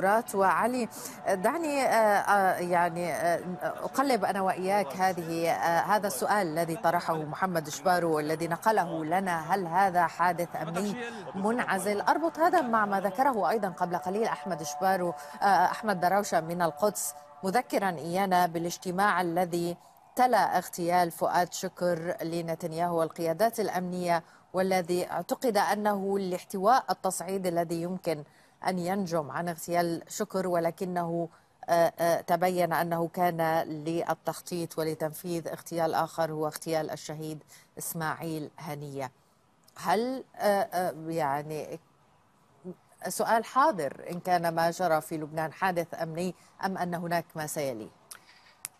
دكتورات وعلي دعني آه، آه، يعني آه، اقلب انا واياك هذه هذا السؤال الذي طرحه محمد شبارو والذي نقله لنا هل هذا حادث امني منعزل اربط هذا مع ما ذكره ايضا قبل قليل احمد شبارو احمد دراوشه من القدس مذكرا ايانا بالاجتماع الذي تلا اغتيال فؤاد شكر لنتنياهو والقيادات الامنيه والذي اعتقد انه لاحتواء التصعيد الذي يمكن أن ينجم عن اغتيال شكر ولكنه آه، آه، تبين أنه كان للتخطيط ولتنفيذ اغتيال آخر هو اغتيال الشهيد إسماعيل هنية هل آه، يعني سؤال حاضر إن كان ما جرى في لبنان حادث أمني أم أن هناك ما سيلي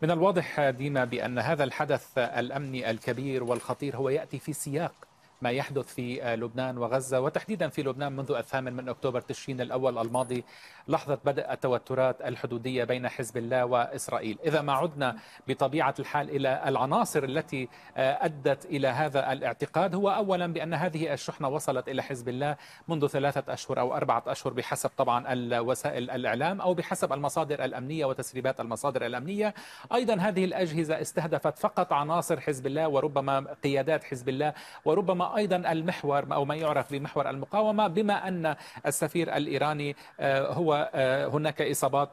من الواضح ديما بأن هذا الحدث الأمني الكبير والخطير هو يأتي في سياق ما يحدث في آه، لبنان وغزة وتحديدا في لبنان منذ الثامن من أكتوبر تشرين الأول الماضي لحظة بدء التوترات الحدودية بين حزب الله وإسرائيل إذا ما عدنا بطبيعة الحال إلى العناصر التي آه، أدت إلى هذا الاعتقاد هو أولا بأن هذه الشحنة وصلت إلى حزب الله منذ ثلاثة أشهر أو أربعة أشهر بحسب طبعا الوسائل الإعلام أو بحسب المصادر الأمنية وتسريبات المصادر الأمنية أيضا هذه الأجهزة استهدفت فقط عناصر حزب الله وربما قيادات حزب الله وربما أيضا المحور أو ما يعرف بمحور المقاومة بما أن السفير الإيراني آه، هو آه، هناك إصابات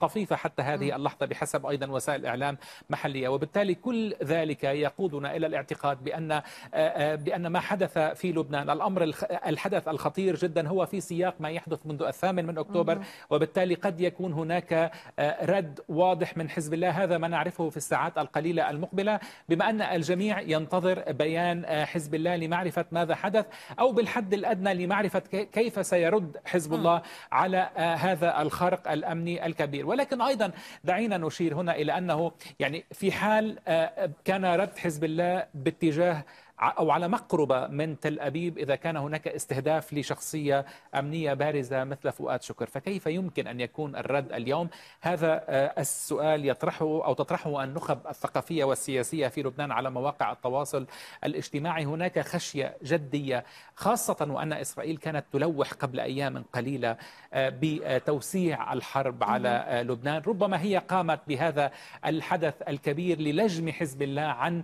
طفيفة حتى هذه اللحظة بحسب أيضا وسائل اعلام محلية وبالتالي كل ذلك يقودنا إلى الاعتقاد بأن آه، بأن ما حدث في لبنان الأمر الحدث الخطير جدا هو في سياق ما يحدث منذ الثامن من أكتوبر وبالتالي قد يكون هناك رد واضح من حزب الله هذا ما نعرفه في الساعات القليلة المقبلة بما أن الجميع ينتظر بيان حزب الله لما لمعرفة ماذا حدث أو بالحد الأدنى لمعرفة كيف سيرد حزب الله على آه، هذا الخرق الأمني الكبير ولكن أيضا دعينا نشير هنا إلى أنه يعني في حال آه، كان رد حزب الله باتجاه او على مقربه من تل ابيب اذا كان هناك استهداف لشخصيه امنيه بارزه مثل فؤاد شكر، فكيف يمكن ان يكون الرد اليوم؟ هذا آه، السؤال يطرحه او تطرحه النخب الثقافيه والسياسيه في لبنان على مواقع التواصل الاجتماعي، هناك خشيه جديه خاصه وان اسرائيل كانت تلوح قبل ايام قليله آه، بتوسيع الحرب على آه، لبنان، ربما هي قامت بهذا الحدث الكبير للجم حزب الله عن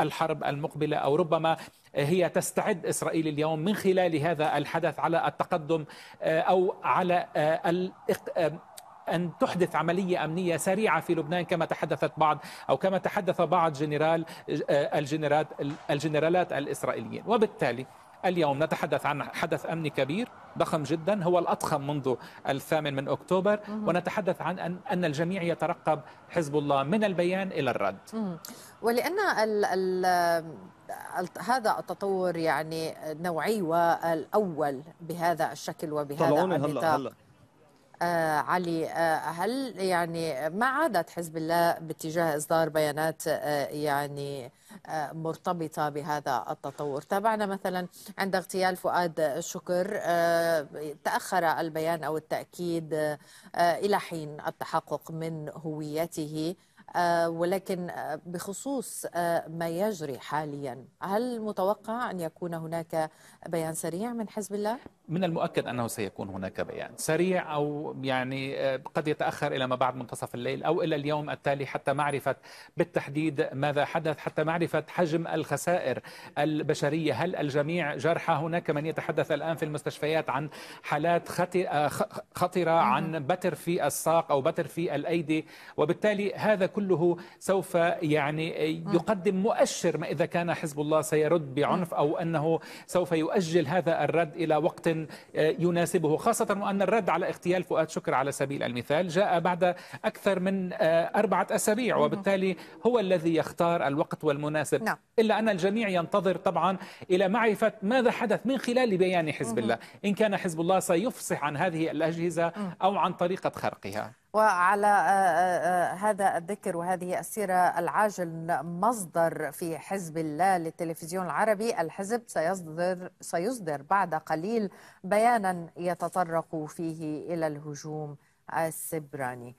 الحرب المقبلة أو ربما هي تستعد إسرائيل اليوم من خلال هذا الحدث على التقدم آه، أو على آه، آه، أن تحدث عملية أمنية سريعة في لبنان كما تحدثت بعض أو كما تحدث بعض جنرال الجنرالات الجنرالات الإسرائيليين وبالتالي اليوم نتحدث عن حدث أمني كبير ضخم جدا هو الأضخم منذ الثامن من أكتوبر ونتحدث عن أن, الجميع يترقب حزب الله من البيان إلى الرد ولأن ال ال هذا التطور يعني نوعي والأول بهذا الشكل وبهذا النطاق آه علي آه هل يعني ما عادت حزب الله باتجاه اصدار بيانات آه يعني آه، مرتبطه بهذا التطور، تابعنا مثلا عند اغتيال فؤاد شكر آه، تاخر البيان او التاكيد آه، الى حين التحقق من هويته آه، ولكن آه، بخصوص آه، ما يجري حاليا هل متوقع أن يكون هناك بيان سريع من حزب الله؟ من المؤكد أنه سيكون هناك بيان سريع أو يعني قد يتأخر إلى ما بعد منتصف الليل أو إلى اليوم التالي حتى معرفة بالتحديد ماذا حدث حتى معرفة حجم الخسائر البشرية هل الجميع جرحى هناك من يتحدث الآن في المستشفيات عن حالات خطرة عن بتر في الساق أو بتر في الأيدي وبالتالي هذا كله سوف يعني يقدم مؤشر ما إذا كان حزب الله سيرد بعنف أو أنه سوف يؤجل هذا الرد إلى وقت يناسبه خاصة وأن الرد على اغتيال فؤاد شكر على سبيل المثال جاء بعد أكثر من آه، أربعة أسابيع وبالتالي هو الذي يختار الوقت والمناسب نعم. إلا أن الجميع ينتظر طبعا إلى معرفة ماذا حدث من خلال بيان حزب الله إن كان حزب الله سيفصح عن هذه الأجهزة أو عن طريقة خرقها وعلى آه، آه، آه، هذا الذكر وهذه السيرة العاجل مصدر في حزب الله للتلفزيون العربي الحزب سيصدر, سيصدر بعد قليل بيانا يتطرق فيه إلى الهجوم السبراني